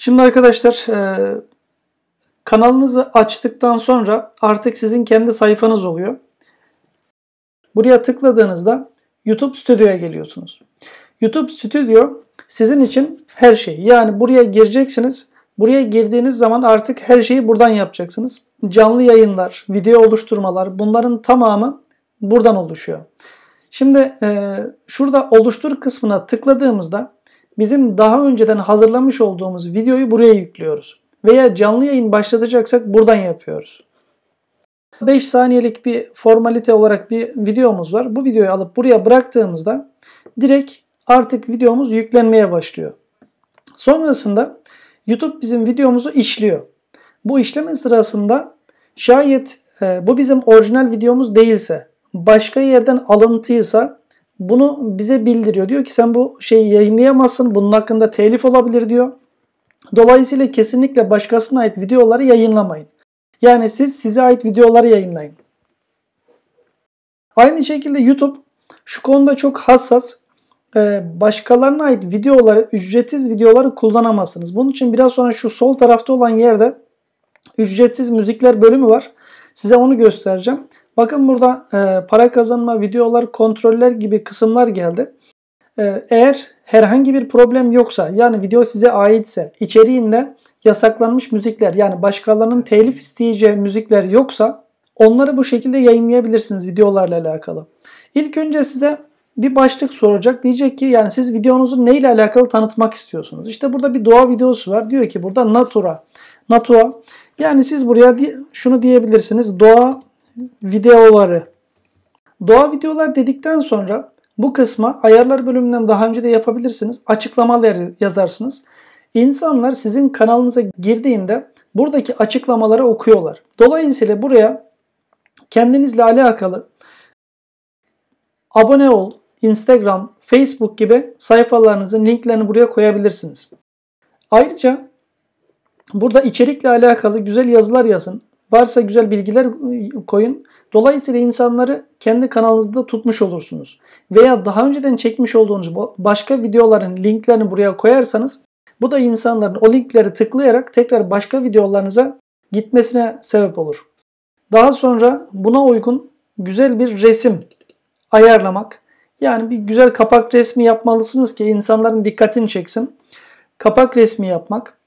Şimdi arkadaşlar e, kanalınızı açtıktan sonra artık sizin kendi sayfanız oluyor. Buraya tıkladığınızda YouTube Studio'ya geliyorsunuz. YouTube Studio sizin için her şey. Yani buraya gireceksiniz. Buraya girdiğiniz zaman artık her şeyi buradan yapacaksınız. Canlı yayınlar, video oluşturmalar bunların tamamı buradan oluşuyor. Şimdi e, şurada oluştur kısmına tıkladığımızda bizim daha önceden hazırlamış olduğumuz videoyu buraya yüklüyoruz. Veya canlı yayın başlatacaksak buradan yapıyoruz. 5 saniyelik bir formalite olarak bir videomuz var. Bu videoyu alıp buraya bıraktığımızda direkt artık videomuz yüklenmeye başlıyor. Sonrasında YouTube bizim videomuzu işliyor. Bu işleme sırasında şayet e, bu bizim orijinal videomuz değilse, başka yerden alıntıysa bunu bize bildiriyor. Diyor ki sen bu şeyi yayınlayamazsın. Bunun hakkında telif olabilir diyor. Dolayısıyla kesinlikle başkasına ait videoları yayınlamayın. Yani siz size ait videoları yayınlayın. Aynı şekilde YouTube şu konuda çok hassas. Ee, başkalarına ait videoları, ücretsiz videoları kullanamazsınız. Bunun için biraz sonra şu sol tarafta olan yerde ücretsiz müzikler bölümü var. Size onu göstereceğim. Bakın burada e, para kazanma, videolar, kontroller gibi kısımlar geldi. E, eğer herhangi bir problem yoksa yani video size aitse içeriğinde yasaklanmış müzikler yani başkalarının telif isteyeceği müzikler yoksa onları bu şekilde yayınlayabilirsiniz videolarla alakalı. İlk önce size bir başlık soracak. Diyecek ki yani siz videonuzu neyle alakalı tanıtmak istiyorsunuz? İşte burada bir doğa videosu var. Diyor ki burada natura. Natura. Yani siz buraya şunu diyebilirsiniz. Doğa videoları. Doğa videolar dedikten sonra bu kısma ayarlar bölümünden daha önce de yapabilirsiniz. Açıklamaları yazarsınız. İnsanlar sizin kanalınıza girdiğinde buradaki açıklamaları okuyorlar. Dolayısıyla buraya kendinizle alakalı abone ol, Instagram, Facebook gibi sayfalarınızın linklerini buraya koyabilirsiniz. Ayrıca burada içerikle alakalı güzel yazılar yazın. Varsa güzel bilgiler e, koyun. Dolayısıyla insanları kendi kanalınızda tutmuş olursunuz. Veya daha önceden çekmiş olduğunuz başka videoların linklerini buraya koyarsanız bu da insanların o linkleri tıklayarak tekrar başka videolarınıza gitmesine sebep olur. Daha sonra buna uygun güzel bir resim ayarlamak. Yani bir güzel kapak resmi yapmalısınız ki insanların dikkatini çeksin. Kapak resmi yapmak.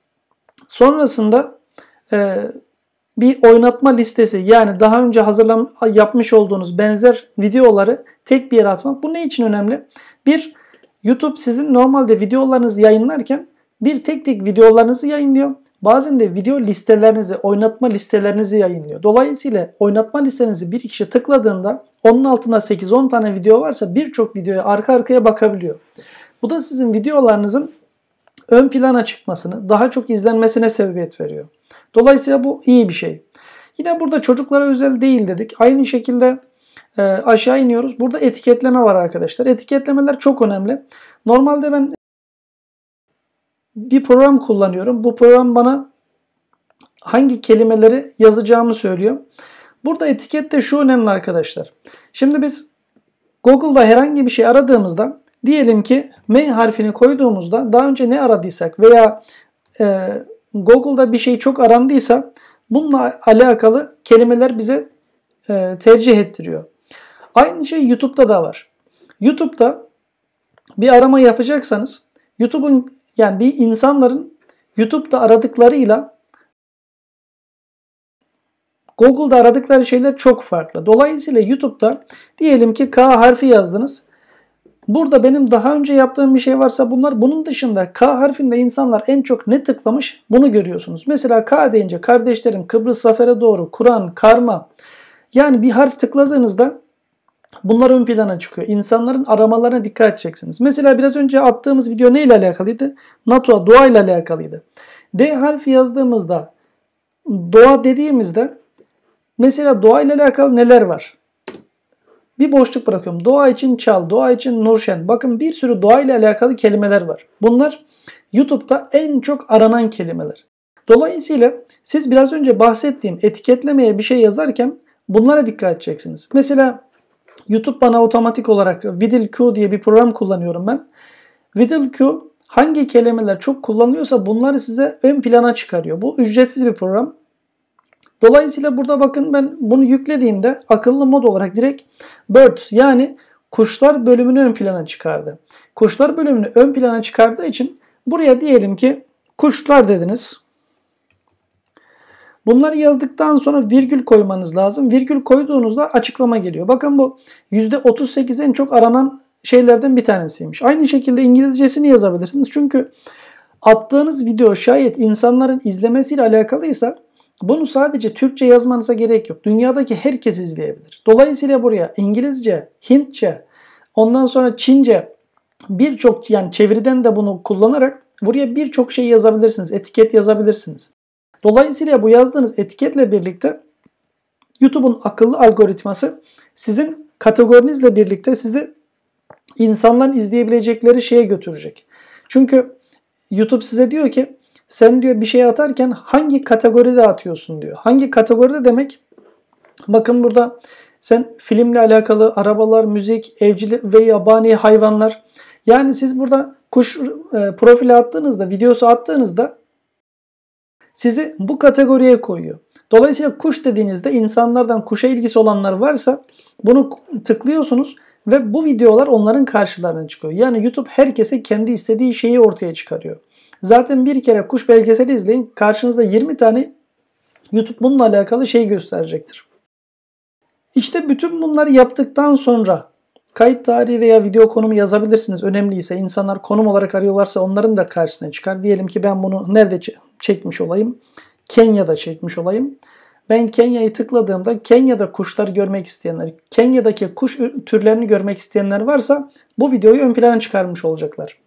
Sonrasında e, bir oynatma listesi yani daha önce hazırlam yapmış olduğunuz benzer videoları tek bir yere atmak. Bu ne için önemli? Bir, YouTube sizin normalde videolarınızı yayınlarken bir tek tek videolarınızı yayınlıyor. Bazen de video listelerinizi, oynatma listelerinizi yayınlıyor. Dolayısıyla oynatma listenizi bir kişi tıkladığında onun altında 8-10 tane video varsa birçok videoya arka arkaya bakabiliyor. Bu da sizin videolarınızın ön plana çıkmasını, daha çok izlenmesine sebebiyet veriyor. Dolayısıyla bu iyi bir şey. Yine burada çocuklara özel değil dedik. Aynı şekilde e, aşağı iniyoruz. Burada etiketleme var arkadaşlar. Etiketlemeler çok önemli. Normalde ben bir program kullanıyorum. Bu program bana hangi kelimeleri yazacağımı söylüyor. Burada etikette şu önemli arkadaşlar. Şimdi biz Google'da herhangi bir şey aradığımızda Diyelim ki M harfini koyduğumuzda daha önce ne aradıysak veya e, Google'da bir şey çok arandıysa bununla alakalı kelimeler bize e, tercih ettiriyor. Aynı şey YouTube'da da var. YouTube'da bir arama yapacaksanız YouTube'un yani bir insanların YouTube'da aradıklarıyla Google'da aradıkları şeyler çok farklı. Dolayısıyla YouTube'da diyelim ki K harfi yazdınız. Burada benim daha önce yaptığım bir şey varsa bunlar bunun dışında K harfinde insanlar en çok ne tıklamış bunu görüyorsunuz. Mesela K deyince kardeşlerim Kıbrıs Zafer'e doğru Kur'an, karma yani bir harf tıkladığınızda bunlar ön plana çıkıyor. İnsanların aramalarına dikkat edeceksiniz. Mesela biraz önce attığımız video ne ile alakalıydı? NATO'ya doğa ile alakalıydı. D harfi yazdığımızda doğa dediğimizde mesela doğa ile alakalı neler var? Bir boşluk bırakıyorum. Doğa için çal, doğa için nurşen. Bakın bir sürü doğa ile alakalı kelimeler var. Bunlar YouTube'da en çok aranan kelimeler. Dolayısıyla siz biraz önce bahsettiğim etiketlemeye bir şey yazarken bunlara dikkat edeceksiniz. Mesela YouTube bana otomatik olarak VidilQ diye bir program kullanıyorum ben. VidilQ hangi kelimeler çok kullanılıyorsa bunları size ön plana çıkarıyor. Bu ücretsiz bir program. Dolayısıyla burada bakın ben bunu yüklediğimde akıllı mod olarak direkt birds yani kuşlar bölümünü ön plana çıkardı. Kuşlar bölümünü ön plana çıkardığı için buraya diyelim ki kuşlar dediniz. Bunları yazdıktan sonra virgül koymanız lazım. Virgül koyduğunuzda açıklama geliyor. Bakın bu %38 en çok aranan şeylerden bir tanesiymiş. Aynı şekilde İngilizcesini yazabilirsiniz. Çünkü attığınız video şayet insanların izlemesiyle alakalıysa bunu sadece Türkçe yazmanıza gerek yok. Dünyadaki herkes izleyebilir. Dolayısıyla buraya İngilizce, Hintçe, ondan sonra Çince birçok yani çeviriden de bunu kullanarak buraya birçok şey yazabilirsiniz. Etiket yazabilirsiniz. Dolayısıyla bu yazdığınız etiketle birlikte YouTube'un akıllı algoritması sizin kategorinizle birlikte sizi insanların izleyebilecekleri şeye götürecek. Çünkü YouTube size diyor ki sen diyor bir şey atarken hangi kategoride atıyorsun diyor. Hangi kategoride demek? Bakın burada sen filmle alakalı arabalar, müzik, evcil ve yabani hayvanlar. Yani siz burada kuş e, profili attığınızda, videosu attığınızda sizi bu kategoriye koyuyor. Dolayısıyla kuş dediğinizde insanlardan kuşa ilgisi olanlar varsa bunu tıklıyorsunuz ve bu videolar onların karşılarına çıkıyor. Yani YouTube herkese kendi istediği şeyi ortaya çıkarıyor. Zaten bir kere kuş belgeseli izleyin. Karşınıza 20 tane YouTube bununla alakalı şey gösterecektir. İşte bütün bunları yaptıktan sonra kayıt tarihi veya video konumu yazabilirsiniz. Önemliyse insanlar konum olarak arıyorlarsa onların da karşısına çıkar. Diyelim ki ben bunu nerede çekmiş olayım? Kenya'da çekmiş olayım. Ben Kenya'yı tıkladığımda Kenya'da kuşlar görmek isteyenler, Kenya'daki kuş türlerini görmek isteyenler varsa bu videoyu ön plana çıkarmış olacaklar.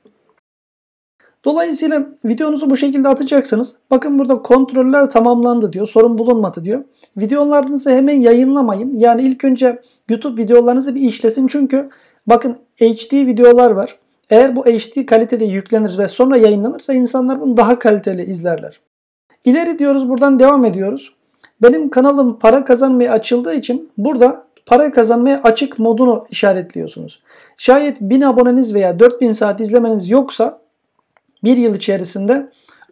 Dolayısıyla videonuzu bu şekilde atacaksanız bakın burada kontroller tamamlandı diyor. Sorun bulunmadı diyor. Videolarınızı hemen yayınlamayın. Yani ilk önce YouTube videolarınızı bir işlesin. Çünkü bakın HD videolar var. Eğer bu HD kalitede yüklenir ve sonra yayınlanırsa insanlar bunu daha kaliteli izlerler. İleri diyoruz buradan devam ediyoruz. Benim kanalım para kazanmaya açıldığı için burada para kazanmaya açık modunu işaretliyorsunuz. Şayet 1000 aboneniz veya 4000 saat izlemeniz yoksa bir yıl içerisinde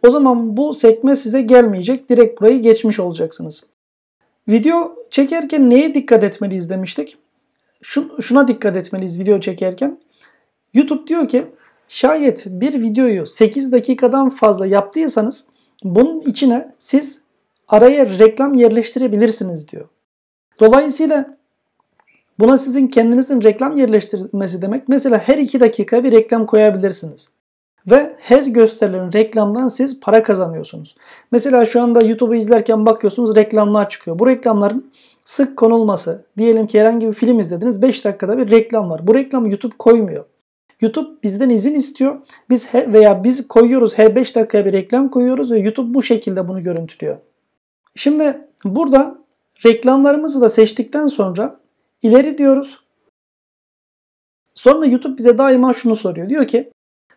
o zaman bu sekme size gelmeyecek. Direkt burayı geçmiş olacaksınız. Video çekerken neye dikkat etmeliyiz demiştik. Şuna dikkat etmeliyiz video çekerken. YouTube diyor ki şayet bir videoyu 8 dakikadan fazla yaptıysanız bunun içine siz araya reklam yerleştirebilirsiniz diyor. Dolayısıyla buna sizin kendinizin reklam yerleştirmesi demek. Mesela her 2 dakika bir reklam koyabilirsiniz. Ve her gösterilen reklamdan siz para kazanıyorsunuz. Mesela şu anda YouTube'u izlerken bakıyorsunuz reklamlar çıkıyor. Bu reklamların sık konulması. Diyelim ki herhangi bir film izlediniz 5 dakikada bir reklam var. Bu reklamı YouTube koymuyor. YouTube bizden izin istiyor. Biz he, veya biz koyuyoruz her 5 dakikaya bir reklam koyuyoruz ve YouTube bu şekilde bunu görüntülüyor. Şimdi burada reklamlarımızı da seçtikten sonra ileri diyoruz. Sonra YouTube bize daima şunu soruyor. Diyor ki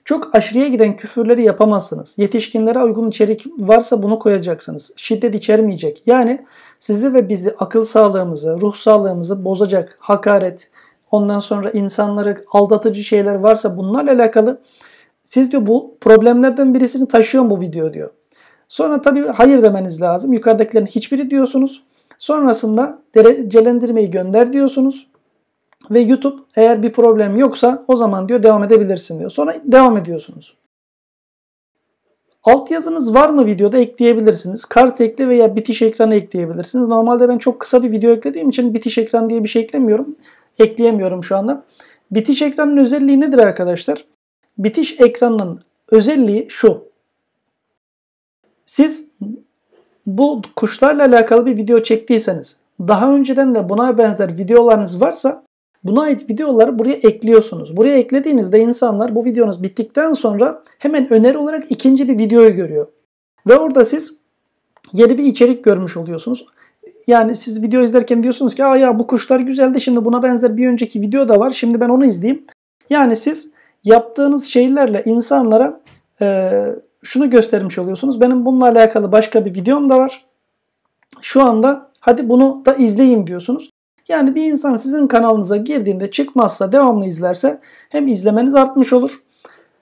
çok aşırıya giden küfürleri yapamazsınız. Yetişkinlere uygun içerik varsa bunu koyacaksınız. Şiddet içermeyecek. Yani sizi ve bizi akıl sağlığımızı, ruh sağlığımızı bozacak hakaret, ondan sonra insanları aldatıcı şeyler varsa bunlarla alakalı siz diyor bu problemlerden birisini taşıyor bu video diyor. Sonra tabii hayır demeniz lazım. Yukarıdakilerin hiçbiri diyorsunuz. Sonrasında derecelendirmeyi gönder diyorsunuz. Ve YouTube eğer bir problem yoksa o zaman diyor devam edebilirsin diyor. Sonra devam ediyorsunuz. Altyazınız var mı videoda ekleyebilirsiniz. Kart ekle veya bitiş ekranı ekleyebilirsiniz. Normalde ben çok kısa bir video eklediğim için bitiş ekran diye bir şey eklemiyorum. Ekleyemiyorum şu anda. Bitiş ekranın özelliği nedir arkadaşlar? Bitiş ekranının özelliği şu. Siz bu kuşlarla alakalı bir video çektiyseniz, daha önceden de buna benzer videolarınız varsa Buna ait videoları buraya ekliyorsunuz. Buraya eklediğinizde insanlar bu videonuz bittikten sonra hemen öneri olarak ikinci bir videoyu görüyor. Ve orada siz yeni bir içerik görmüş oluyorsunuz. Yani siz video izlerken diyorsunuz ki Aa ya bu kuşlar güzeldi şimdi buna benzer bir önceki video da var şimdi ben onu izleyeyim. Yani siz yaptığınız şeylerle insanlara e, şunu göstermiş oluyorsunuz. Benim bununla alakalı başka bir videom da var. Şu anda hadi bunu da izleyin diyorsunuz. Yani bir insan sizin kanalınıza girdiğinde çıkmazsa devamlı izlerse hem izlemeniz artmış olur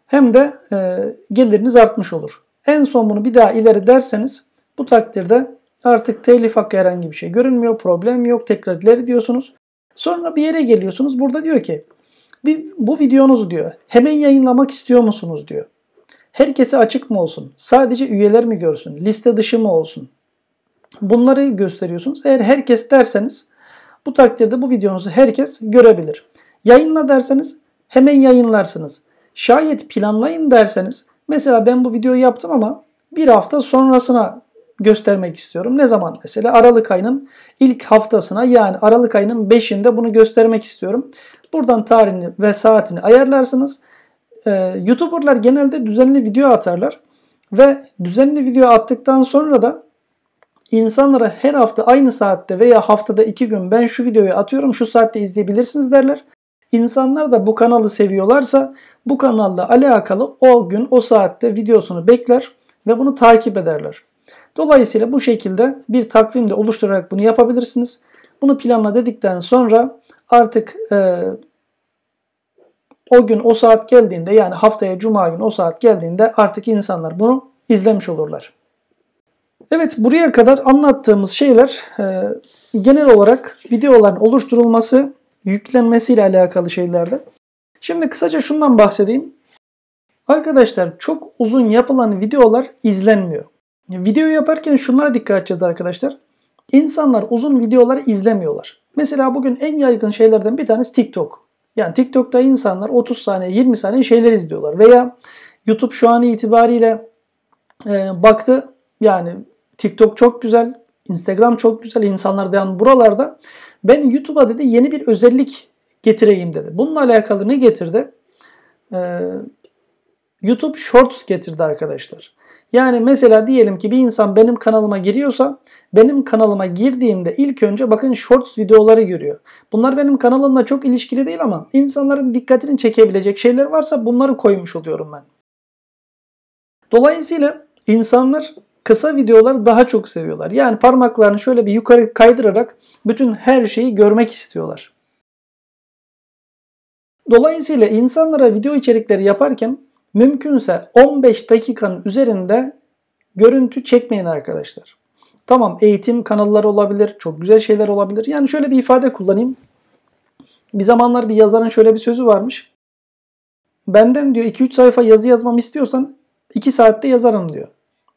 hem de e, geliriniz artmış olur. En son bunu bir daha ileri derseniz bu takdirde artık telif hakkı herhangi bir şey görünmüyor, problem yok, tekrar ileri diyorsunuz. Sonra bir yere geliyorsunuz burada diyor ki bir, bu videonuzu diyor hemen yayınlamak istiyor musunuz diyor. Herkese açık mı olsun? Sadece üyeler mi görsün? Liste dışı mı olsun? Bunları gösteriyorsunuz. Eğer herkes derseniz bu takdirde bu videonuzu herkes görebilir. Yayınla derseniz hemen yayınlarsınız. Şayet planlayın derseniz mesela ben bu videoyu yaptım ama bir hafta sonrasına göstermek istiyorum. Ne zaman? Mesela Aralık ayının ilk haftasına yani Aralık ayının 5'inde bunu göstermek istiyorum. Buradan tarihini ve saatini ayarlarsınız. Ee, YouTuber'lar genelde düzenli video atarlar ve düzenli video attıktan sonra da insanlara her hafta aynı saatte veya haftada iki gün ben şu videoyu atıyorum şu saatte izleyebilirsiniz derler. İnsanlar da bu kanalı seviyorlarsa bu kanalla alakalı o gün o saatte videosunu bekler ve bunu takip ederler. Dolayısıyla bu şekilde bir takvimde oluşturarak bunu yapabilirsiniz. Bunu planla dedikten sonra artık e, o gün o saat geldiğinde yani haftaya cuma günü o saat geldiğinde artık insanlar bunu izlemiş olurlar. Evet buraya kadar anlattığımız şeyler e, genel olarak videoların oluşturulması, yüklenmesiyle alakalı şeylerde. Şimdi kısaca şundan bahsedeyim. Arkadaşlar çok uzun yapılan videolar izlenmiyor. Video yaparken şunlara dikkat edeceğiz arkadaşlar. İnsanlar uzun videoları izlemiyorlar. Mesela bugün en yaygın şeylerden bir tanesi TikTok. Yani TikTok'ta insanlar 30 saniye 20 saniye şeyler izliyorlar. Veya YouTube şu an itibariyle e, baktı yani TikTok çok güzel, Instagram çok güzel, insanlar devam buralarda. Ben YouTube'a dedi yeni bir özellik getireyim dedi. Bununla alakalı ne getirdi? Ee, YouTube Shorts getirdi arkadaşlar. Yani mesela diyelim ki bir insan benim kanalıma giriyorsa benim kanalıma girdiğinde ilk önce bakın shorts videoları görüyor. Bunlar benim kanalımla çok ilişkili değil ama insanların dikkatini çekebilecek şeyler varsa bunları koymuş oluyorum ben. Dolayısıyla insanlar kısa videoları daha çok seviyorlar. Yani parmaklarını şöyle bir yukarı kaydırarak bütün her şeyi görmek istiyorlar. Dolayısıyla insanlara video içerikleri yaparken mümkünse 15 dakikanın üzerinde görüntü çekmeyin arkadaşlar. Tamam eğitim kanalları olabilir, çok güzel şeyler olabilir. Yani şöyle bir ifade kullanayım. Bir zamanlar bir yazarın şöyle bir sözü varmış. Benden diyor 2-3 sayfa yazı yazmam istiyorsan 2 saatte yazarım diyor.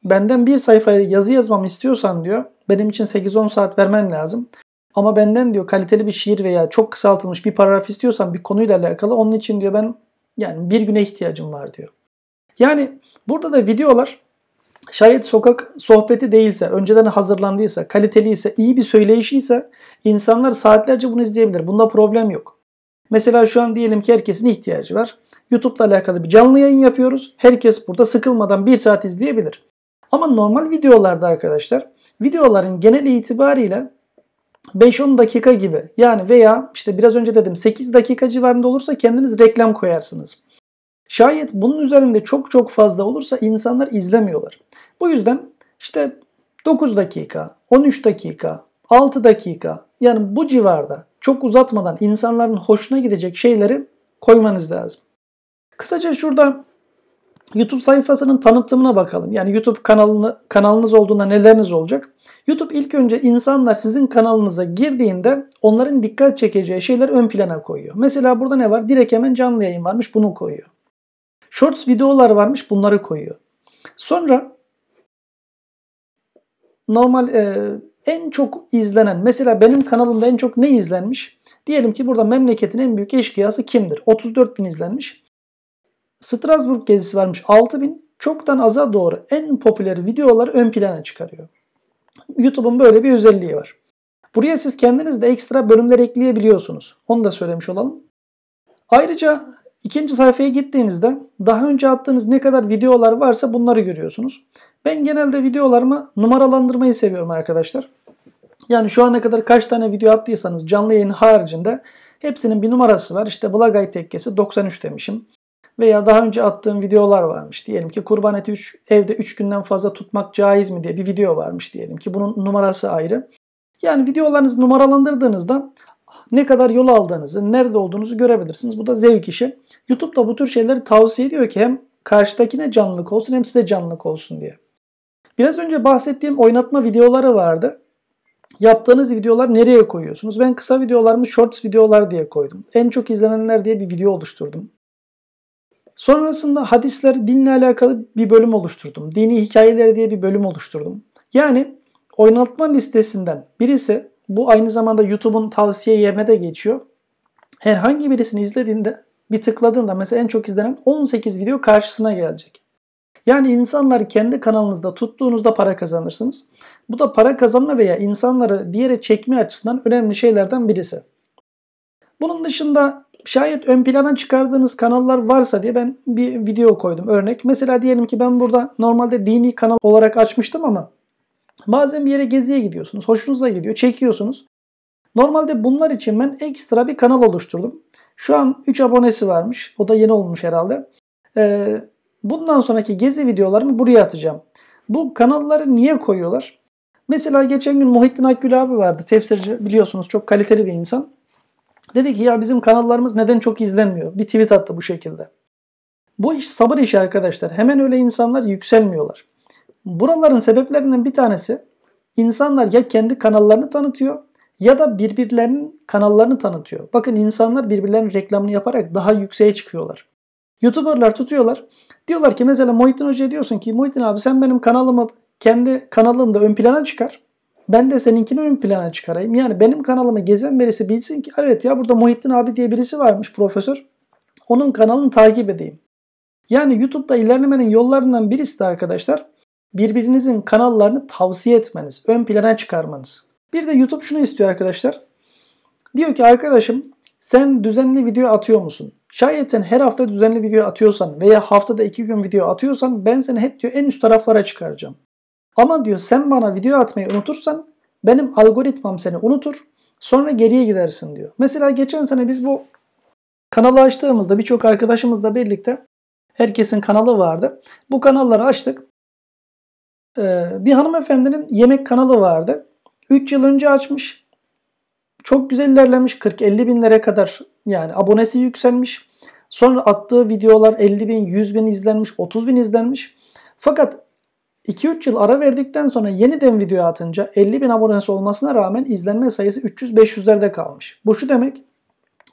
Benden bir sayfaya yazı yazmamı istiyorsan diyor benim için 8-10 saat vermen lazım. Ama benden diyor kaliteli bir şiir veya çok kısaltılmış bir paragraf istiyorsan bir konuyla alakalı onun için diyor ben yani bir güne ihtiyacım var diyor. Yani burada da videolar şayet sokak sohbeti değilse, önceden hazırlandıysa, kaliteliyse, iyi bir söyleyişiyse insanlar saatlerce bunu izleyebilir. Bunda problem yok. Mesela şu an diyelim ki herkesin ihtiyacı var. YouTube'la alakalı bir canlı yayın yapıyoruz. Herkes burada sıkılmadan bir saat izleyebilir. Ama normal videolarda arkadaşlar videoların genel itibariyle 5-10 dakika gibi yani veya işte biraz önce dedim 8 dakika civarında olursa kendiniz reklam koyarsınız. Şayet bunun üzerinde çok çok fazla olursa insanlar izlemiyorlar. Bu yüzden işte 9 dakika, 13 dakika, 6 dakika yani bu civarda çok uzatmadan insanların hoşuna gidecek şeyleri koymanız lazım. Kısaca şurada YouTube sayfasının tanıtımına bakalım. Yani YouTube kanalını, kanalınız olduğunda neleriniz olacak? YouTube ilk önce insanlar sizin kanalınıza girdiğinde onların dikkat çekeceği şeyler ön plana koyuyor. Mesela burada ne var? Direkt hemen canlı yayın varmış bunu koyuyor. Shorts videolar varmış bunları koyuyor. Sonra normal e, en çok izlenen mesela benim kanalımda en çok ne izlenmiş? Diyelim ki burada memleketin en büyük eşkıyası kimdir? 34 bin izlenmiş. Strasbourg gezisi varmış 6000. Çoktan aza doğru en popüler videoları ön plana çıkarıyor. YouTube'un böyle bir özelliği var. Buraya siz kendiniz de ekstra bölümler ekleyebiliyorsunuz. Onu da söylemiş olalım. Ayrıca ikinci sayfaya gittiğinizde daha önce attığınız ne kadar videolar varsa bunları görüyorsunuz. Ben genelde videolarımı numaralandırmayı seviyorum arkadaşlar. Yani şu ana kadar kaç tane video attıysanız canlı yayın haricinde hepsinin bir numarası var. İşte Blagay tekkesi 93 demişim. Veya daha önce attığım videolar varmış. Diyelim ki kurban eti üç, evde 3 günden fazla tutmak caiz mi diye bir video varmış diyelim ki. Bunun numarası ayrı. Yani videolarınızı numaralandırdığınızda ne kadar yol aldığınızı, nerede olduğunuzu görebilirsiniz. Bu da zevk işi. YouTube da bu tür şeyleri tavsiye ediyor ki hem karşıdakine canlılık olsun hem size canlılık olsun diye. Biraz önce bahsettiğim oynatma videoları vardı. Yaptığınız videolar nereye koyuyorsunuz? Ben kısa videolarımı shorts videolar diye koydum. En çok izlenenler diye bir video oluşturdum. Sonrasında hadisler dinle alakalı bir bölüm oluşturdum. Dini hikayeler diye bir bölüm oluşturdum. Yani oynatma listesinden birisi bu aynı zamanda YouTube'un tavsiye yerine de geçiyor. Herhangi birisini izlediğinde bir tıkladığında mesela en çok izlenen 18 video karşısına gelecek. Yani insanlar kendi kanalınızda tuttuğunuzda para kazanırsınız. Bu da para kazanma veya insanları bir yere çekme açısından önemli şeylerden birisi. Bunun dışında şayet ön plana çıkardığınız kanallar varsa diye ben bir video koydum örnek. Mesela diyelim ki ben burada normalde dini kanal olarak açmıştım ama bazen bir yere geziye gidiyorsunuz. Hoşunuza gidiyor. Çekiyorsunuz. Normalde bunlar için ben ekstra bir kanal oluşturdum. Şu an 3 abonesi varmış. O da yeni olmuş herhalde. Ee, bundan sonraki gezi videolarını buraya atacağım. Bu kanalları niye koyuyorlar? Mesela geçen gün Muhittin Akgül abi vardı. Tefsirci biliyorsunuz çok kaliteli bir insan. Dedi ki ya bizim kanallarımız neden çok izlenmiyor? Bir tweet attı bu şekilde. Bu iş sabır işi arkadaşlar. Hemen öyle insanlar yükselmiyorlar. Buraların sebeplerinden bir tanesi insanlar ya kendi kanallarını tanıtıyor ya da birbirlerinin kanallarını tanıtıyor. Bakın insanlar birbirlerinin reklamını yaparak daha yükseğe çıkıyorlar. YouTuber'lar tutuyorlar. Diyorlar ki mesela Muhittin Hoca'ya diyorsun ki Muhittin abi sen benim kanalımı kendi kanalında ön plana çıkar. Ben de seninkini ön plana çıkarayım. Yani benim kanalıma gezen birisi bilsin ki evet ya burada Muhittin abi diye birisi varmış profesör. Onun kanalını takip edeyim. Yani YouTube'da ilerlemenin yollarından birisi de arkadaşlar birbirinizin kanallarını tavsiye etmeniz, ön plana çıkarmanız. Bir de YouTube şunu istiyor arkadaşlar. Diyor ki arkadaşım sen düzenli video atıyor musun? Şayet her hafta düzenli video atıyorsan veya haftada iki gün video atıyorsan ben seni hep diyor en üst taraflara çıkaracağım. Ama diyor sen bana video atmayı unutursan benim algoritmam seni unutur. Sonra geriye gidersin diyor. Mesela geçen sene biz bu kanalı açtığımızda birçok arkadaşımızla birlikte herkesin kanalı vardı. Bu kanalları açtık. Ee, bir hanımefendinin yemek kanalı vardı. 3 yıl önce açmış. Çok güzel ilerlemiş. 40-50 binlere kadar yani abonesi yükselmiş. Sonra attığı videolar 50 bin, 100 bin izlenmiş, 30 bin izlenmiş. Fakat 2-3 yıl ara verdikten sonra yeniden video atınca 50 bin abonesi olmasına rağmen izlenme sayısı 300-500'lerde kalmış. Bu şu demek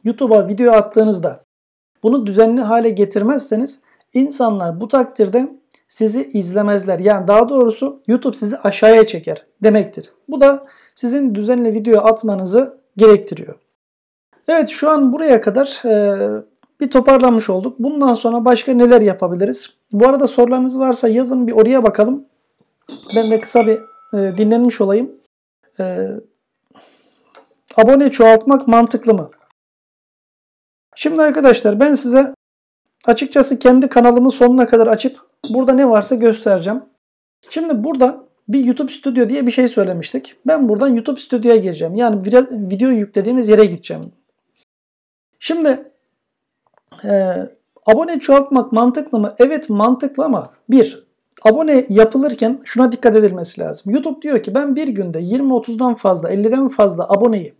YouTube'a video attığınızda bunu düzenli hale getirmezseniz insanlar bu takdirde sizi izlemezler. Yani daha doğrusu YouTube sizi aşağıya çeker demektir. Bu da sizin düzenli video atmanızı gerektiriyor. Evet şu an buraya kadar bir toparlanmış olduk. Bundan sonra başka neler yapabiliriz? Bu arada sorularınız varsa yazın bir oraya bakalım. Ben de kısa bir e, dinlenmiş olayım. E, abone çoğaltmak mantıklı mı? Şimdi arkadaşlar ben size açıkçası kendi kanalımı sonuna kadar açıp burada ne varsa göstereceğim. Şimdi burada bir YouTube Studio diye bir şey söylemiştik. Ben buradan YouTube Studio'ya gireceğim. Yani video yüklediğimiz yere gideceğim. Şimdi e, abone çoğaltmak mantıklı mı? Evet mantıklı ama bir abone yapılırken şuna dikkat edilmesi lazım. YouTube diyor ki ben bir günde 20-30'dan fazla 50'den fazla aboneyi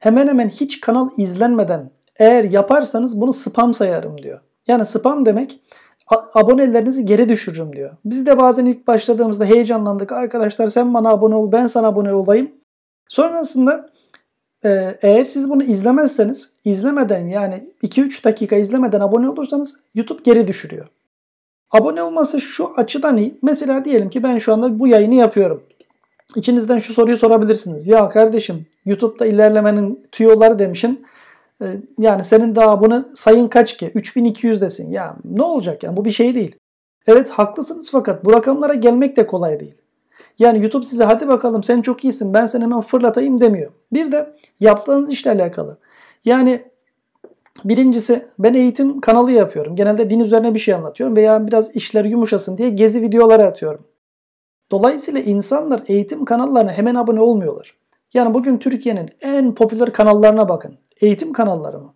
hemen hemen hiç kanal izlenmeden eğer yaparsanız bunu spam sayarım diyor. Yani spam demek abonelerinizi geri düşürürüm diyor. Biz de bazen ilk başladığımızda heyecanlandık. Arkadaşlar sen bana abone ol ben sana abone olayım. Sonrasında ee, eğer siz bunu izlemezseniz, izlemeden yani 2-3 dakika izlemeden abone olursanız YouTube geri düşürüyor. Abone olması şu açıdan iyi. Mesela diyelim ki ben şu anda bu yayını yapıyorum. İçinizden şu soruyu sorabilirsiniz. Ya kardeşim YouTube'da ilerlemenin tüyoları demişin. Ee, yani senin daha bunu sayın kaç ki? 3200 desin. Ya ne olacak ya? bu bir şey değil. Evet haklısınız fakat bu rakamlara gelmek de kolay değil. Yani YouTube size hadi bakalım sen çok iyisin ben seni hemen fırlatayım demiyor. Bir de yaptığınız işle alakalı. Yani Birincisi ben eğitim kanalı yapıyorum. Genelde din üzerine bir şey anlatıyorum veya biraz işler yumuşasın diye gezi videoları atıyorum. Dolayısıyla insanlar eğitim kanallarına hemen abone olmuyorlar. Yani bugün Türkiye'nin en popüler kanallarına bakın. Eğitim kanalları mı?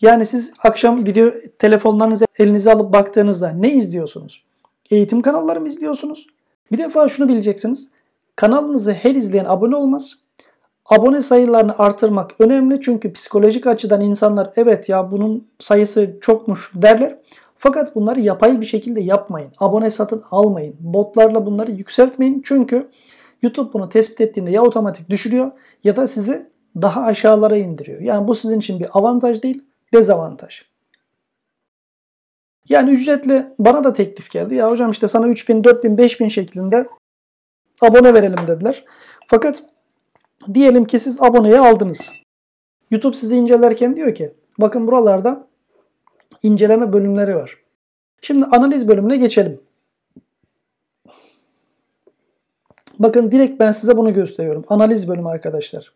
Yani siz akşam video telefonlarınızı elinize alıp baktığınızda ne izliyorsunuz? Eğitim kanalları mı izliyorsunuz? Bir defa şunu bileceksiniz. Kanalınızı her izleyen abone olmaz. Abone sayılarını artırmak önemli çünkü psikolojik açıdan insanlar evet ya bunun sayısı çokmuş derler. Fakat bunları yapay bir şekilde yapmayın. Abone satın almayın. Botlarla bunları yükseltmeyin. Çünkü YouTube bunu tespit ettiğinde ya otomatik düşürüyor ya da sizi daha aşağılara indiriyor. Yani bu sizin için bir avantaj değil, dezavantaj. Yani ücretli bana da teklif geldi. Ya hocam işte sana 3000, 4000, 5000 şeklinde abone verelim dediler. Fakat diyelim ki siz aboneyi aldınız. YouTube sizi incelerken diyor ki bakın buralarda inceleme bölümleri var. Şimdi analiz bölümüne geçelim. Bakın direkt ben size bunu gösteriyorum. Analiz bölümü arkadaşlar.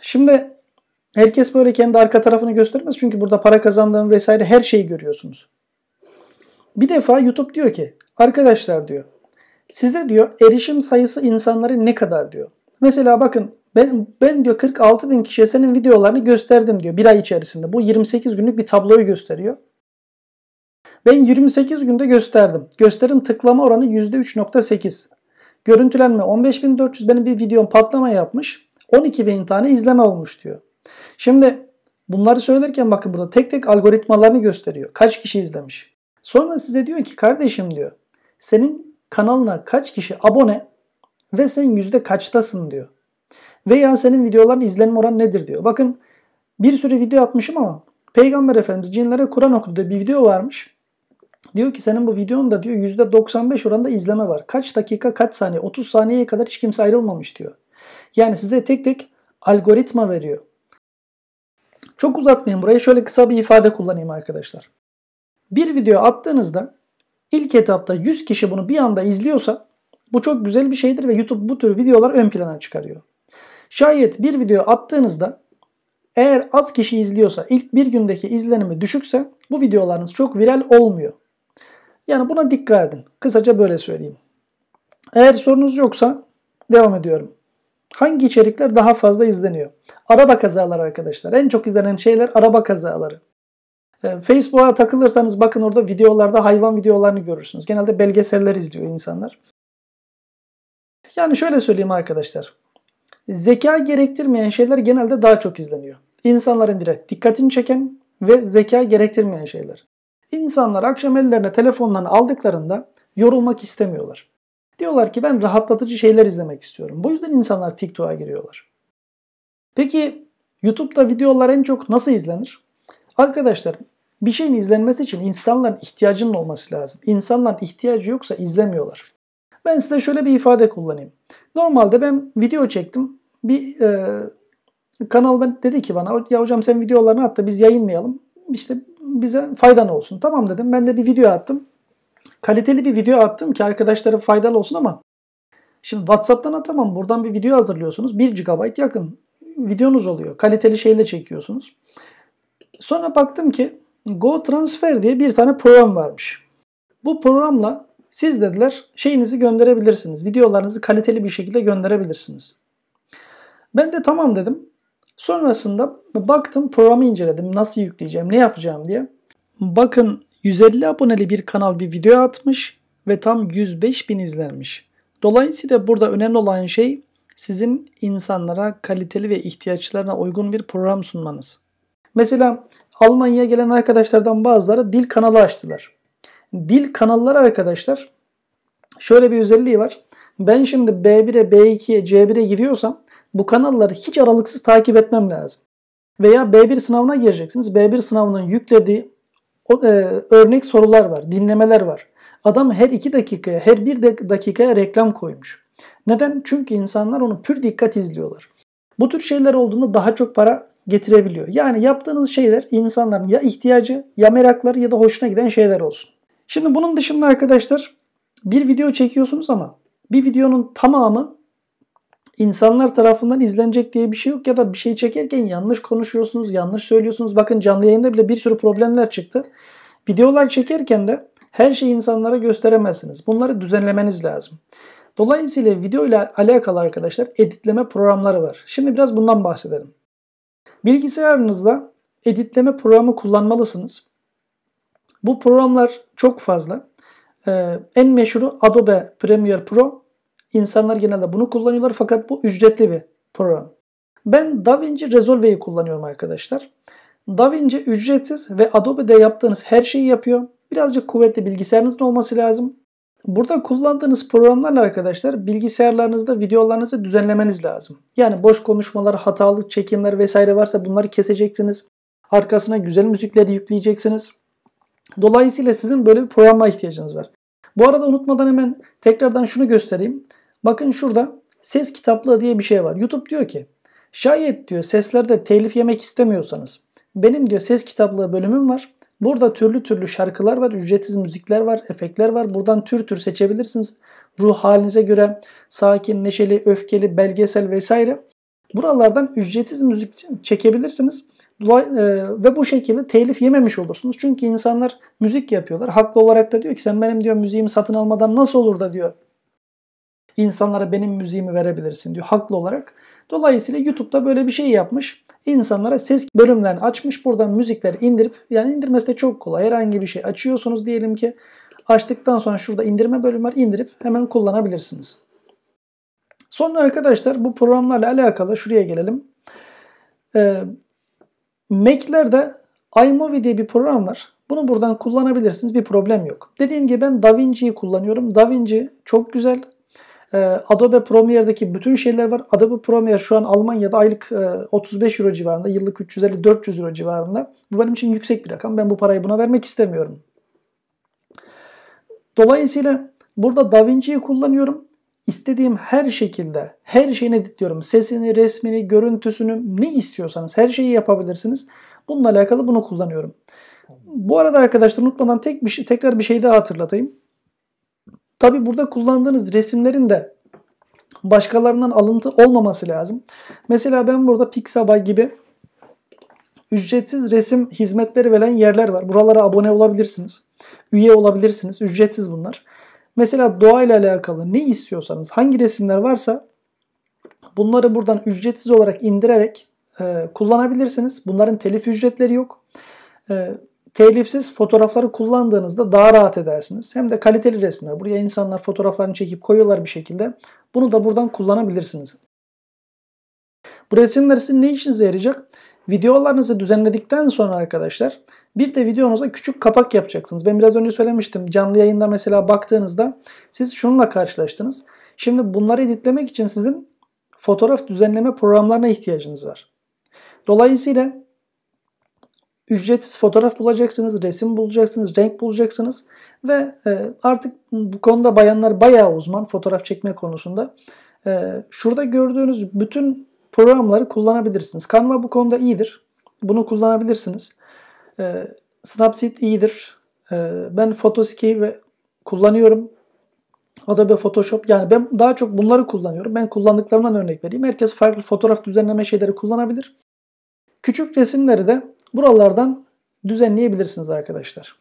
Şimdi Herkes böyle kendi arka tarafını göstermez çünkü burada para kazandığın vesaire her şeyi görüyorsunuz. Bir defa YouTube diyor ki arkadaşlar diyor size diyor erişim sayısı insanları ne kadar diyor. Mesela bakın ben, ben diyor 46 bin kişiye senin videolarını gösterdim diyor bir ay içerisinde. Bu 28 günlük bir tabloyu gösteriyor. Ben 28 günde gösterdim. Gösterim tıklama oranı %3.8. Görüntülenme 15.400 benim bir videom patlama yapmış. 12.000 tane izleme olmuş diyor. Şimdi bunları söylerken bakın burada tek tek algoritmalarını gösteriyor. Kaç kişi izlemiş. Sonra size diyor ki kardeşim diyor. Senin kanalına kaç kişi abone ve sen yüzde kaçtasın diyor. Veya senin videoların izlenme oranı nedir diyor. Bakın bir sürü video atmışım ama Peygamber Efendimiz cinlere Kur'an okudu diye bir video varmış. Diyor ki senin bu videonda diyor %95 oranda izleme var. Kaç dakika kaç saniye 30 saniyeye kadar hiç kimse ayrılmamış diyor. Yani size tek tek algoritma veriyor. Çok uzatmayayım burayı. Şöyle kısa bir ifade kullanayım arkadaşlar. Bir video attığınızda ilk etapta 100 kişi bunu bir anda izliyorsa bu çok güzel bir şeydir ve YouTube bu tür videolar ön plana çıkarıyor. Şayet bir video attığınızda eğer az kişi izliyorsa ilk bir gündeki izlenimi düşükse bu videolarınız çok viral olmuyor. Yani buna dikkat edin. Kısaca böyle söyleyeyim. Eğer sorunuz yoksa devam ediyorum. Hangi içerikler daha fazla izleniyor? Araba kazaları arkadaşlar. En çok izlenen şeyler araba kazaları. Ee, Facebook'a takılırsanız bakın orada videolarda hayvan videolarını görürsünüz. Genelde belgeseller izliyor insanlar. Yani şöyle söyleyeyim arkadaşlar. Zeka gerektirmeyen şeyler genelde daha çok izleniyor. İnsanların direkt dikkatini çeken ve zeka gerektirmeyen şeyler. İnsanlar akşam ellerine telefonlarını aldıklarında yorulmak istemiyorlar. Diyorlar ki ben rahatlatıcı şeyler izlemek istiyorum. Bu yüzden insanlar TikTok'a giriyorlar. Peki YouTube'da videolar en çok nasıl izlenir? Arkadaşlar bir şeyin izlenmesi için insanların ihtiyacının olması lazım. İnsanların ihtiyacı yoksa izlemiyorlar. Ben size şöyle bir ifade kullanayım. Normalde ben video çektim. Bir e, kanal ben dedi ki bana ya hocam sen videolarını at da biz yayınlayalım. İşte bize faydan olsun. Tamam dedim. Ben de bir video attım kaliteli bir video attım ki arkadaşlara faydalı olsun ama şimdi WhatsApp'tan atamam. Buradan bir video hazırlıyorsunuz. 1 GB yakın videonuz oluyor. Kaliteli şeyle çekiyorsunuz. Sonra baktım ki Go Transfer diye bir tane program varmış. Bu programla siz dediler şeyinizi gönderebilirsiniz. Videolarınızı kaliteli bir şekilde gönderebilirsiniz. Ben de tamam dedim. Sonrasında baktım programı inceledim. Nasıl yükleyeceğim, ne yapacağım diye. Bakın 150 aboneli bir kanal bir video atmış ve tam 105 bin izlenmiş. Dolayısıyla burada önemli olan şey sizin insanlara kaliteli ve ihtiyaçlarına uygun bir program sunmanız. Mesela Almanya'ya gelen arkadaşlardan bazıları dil kanalı açtılar. Dil kanalları arkadaşlar şöyle bir özelliği var. Ben şimdi B1'e, B2'ye, C1'e giriyorsam bu kanalları hiç aralıksız takip etmem lazım. Veya B1 sınavına gireceksiniz. B1 sınavının yüklediği e, örnek sorular var, dinlemeler var. Adam her iki dakikaya, her bir dakikaya reklam koymuş. Neden? Çünkü insanlar onu pür dikkat izliyorlar. Bu tür şeyler olduğunda daha çok para getirebiliyor. Yani yaptığınız şeyler insanların ya ihtiyacı ya merakları ya da hoşuna giden şeyler olsun. Şimdi bunun dışında arkadaşlar bir video çekiyorsunuz ama bir videonun tamamı insanlar tarafından izlenecek diye bir şey yok ya da bir şey çekerken yanlış konuşuyorsunuz, yanlış söylüyorsunuz. Bakın canlı yayında bile bir sürü problemler çıktı. Videolar çekerken de her şeyi insanlara gösteremezsiniz. Bunları düzenlemeniz lazım. Dolayısıyla video ile alakalı arkadaşlar editleme programları var. Şimdi biraz bundan bahsedelim. Bilgisayarınızda editleme programı kullanmalısınız. Bu programlar çok fazla. Ee, en meşhuru Adobe Premiere Pro İnsanlar genelde bunu kullanıyorlar fakat bu ücretli bir program. Ben DaVinci Resolve'yi kullanıyorum arkadaşlar. DaVinci ücretsiz ve Adobe'de yaptığınız her şeyi yapıyor. Birazcık kuvvetli bilgisayarınızın olması lazım. Burada kullandığınız programlarla arkadaşlar bilgisayarlarınızda videolarınızı düzenlemeniz lazım. Yani boş konuşmalar, hatalı çekimler vesaire varsa bunları keseceksiniz. Arkasına güzel müzikleri yükleyeceksiniz. Dolayısıyla sizin böyle bir programa ihtiyacınız var. Bu arada unutmadan hemen tekrardan şunu göstereyim. Bakın şurada ses kitaplığı diye bir şey var. YouTube diyor ki şayet diyor seslerde telif yemek istemiyorsanız benim diyor ses kitaplığı bölümüm var. Burada türlü türlü şarkılar var, ücretsiz müzikler var, efektler var. Buradan tür tür seçebilirsiniz. Ruh halinize göre sakin, neşeli, öfkeli, belgesel vesaire. Buralardan ücretsiz müzik çekebilirsiniz. E, ve bu şekilde telif yememiş olursunuz. Çünkü insanlar müzik yapıyorlar. Haklı olarak da diyor ki sen benim diyor müziğimi satın almadan nasıl olur da diyor İnsanlara benim müziğimi verebilirsin diyor haklı olarak. Dolayısıyla YouTube'da böyle bir şey yapmış. İnsanlara ses bölümlerini açmış. Buradan müzikleri indirip yani indirmesi de çok kolay. Herhangi bir şey açıyorsunuz diyelim ki açtıktan sonra şurada indirme bölümü var. indirip hemen kullanabilirsiniz. Sonra arkadaşlar bu programlarla alakalı şuraya gelelim. Ee, Mac'lerde iMovie diye bir program var. Bunu buradan kullanabilirsiniz. Bir problem yok. Dediğim gibi ben DaVinci'yi kullanıyorum. DaVinci çok güzel. Ee, Adobe Premiere'deki bütün şeyler var. Adobe Premiere şu an Almanya'da aylık 35 e, euro civarında, yıllık 350-400 euro civarında. Bu benim için yüksek bir rakam. Ben bu parayı buna vermek istemiyorum. Dolayısıyla burada DaVinci'yi kullanıyorum. İstediğim her şekilde, her şeyini editliyorum. Sesini, resmini, görüntüsünü ne istiyorsanız her şeyi yapabilirsiniz. Bununla alakalı bunu kullanıyorum. Bu arada arkadaşlar unutmadan tek bir şey, tekrar bir şey daha hatırlatayım. Tabi burada kullandığınız resimlerin de başkalarından alıntı olmaması lazım. Mesela ben burada Pixabay gibi ücretsiz resim hizmetleri veren yerler var. Buralara abone olabilirsiniz. Üye olabilirsiniz. Ücretsiz bunlar. Mesela doğayla alakalı ne istiyorsanız, hangi resimler varsa bunları buradan ücretsiz olarak indirerek e, kullanabilirsiniz. Bunların telif ücretleri yok. E, telifsiz fotoğrafları kullandığınızda daha rahat edersiniz. Hem de kaliteli resimler. Buraya insanlar fotoğraflarını çekip koyuyorlar bir şekilde. Bunu da buradan kullanabilirsiniz. Bu resimler sizin ne işinize yarayacak? Videolarınızı düzenledikten sonra arkadaşlar bir de videonuza küçük kapak yapacaksınız. Ben biraz önce söylemiştim. Canlı yayında mesela baktığınızda siz şununla karşılaştınız. Şimdi bunları editlemek için sizin fotoğraf düzenleme programlarına ihtiyacınız var. Dolayısıyla ücretsiz fotoğraf bulacaksınız, resim bulacaksınız, renk bulacaksınız ve e, artık bu konuda bayanlar bayağı uzman fotoğraf çekme konusunda. E, şurada gördüğünüz bütün programları kullanabilirsiniz. Canva bu konuda iyidir. Bunu kullanabilirsiniz. E, Snapseed iyidir. ben Photosky kullanıyorum. Adobe Photoshop yani ben daha çok bunları kullanıyorum. Ben kullandıklarımdan örnek vereyim. Herkes farklı fotoğraf düzenleme şeyleri kullanabilir. Küçük resimleri de Buralardan düzenleyebilirsiniz arkadaşlar.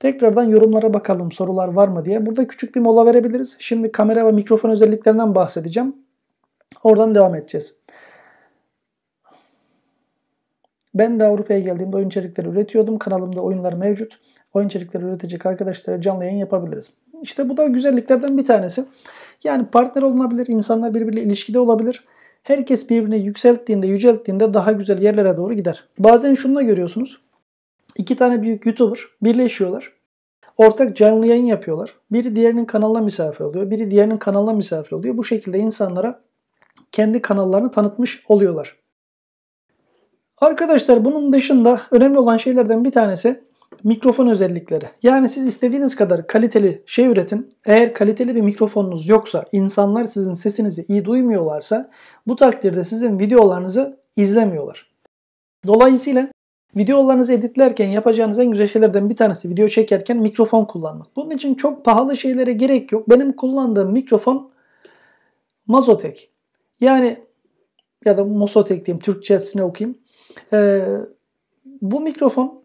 Tekrardan yorumlara bakalım sorular var mı diye. Burada küçük bir mola verebiliriz. Şimdi kamera ve mikrofon özelliklerinden bahsedeceğim. Oradan devam edeceğiz. Ben de Avrupa'ya geldiğimde oyun içerikleri üretiyordum. Kanalımda oyunlar mevcut. Oyun içerikleri üretecek arkadaşlara canlı yayın yapabiliriz. İşte bu da güzelliklerden bir tanesi. Yani partner olunabilir, insanlar birbiriyle ilişkide olabilir. Herkes birbirine yükselttiğinde, yücelttiğinde daha güzel yerlere doğru gider. Bazen şunu da görüyorsunuz. İki tane büyük YouTuber birleşiyorlar. Ortak canlı yayın yapıyorlar. Biri diğerinin kanalına misafir oluyor. Biri diğerinin kanalına misafir oluyor. Bu şekilde insanlara kendi kanallarını tanıtmış oluyorlar. Arkadaşlar bunun dışında önemli olan şeylerden bir tanesi Mikrofon özellikleri. Yani siz istediğiniz kadar kaliteli şey üretin. Eğer kaliteli bir mikrofonunuz yoksa, insanlar sizin sesinizi iyi duymuyorlarsa bu takdirde sizin videolarınızı izlemiyorlar. Dolayısıyla videolarınızı editlerken yapacağınız en güzel şeylerden bir tanesi video çekerken mikrofon kullanmak. Bunun için çok pahalı şeylere gerek yok. Benim kullandığım mikrofon Mazotek. Yani ya da Mosotek diyeyim Türkçesine okuyayım. Ee, bu mikrofon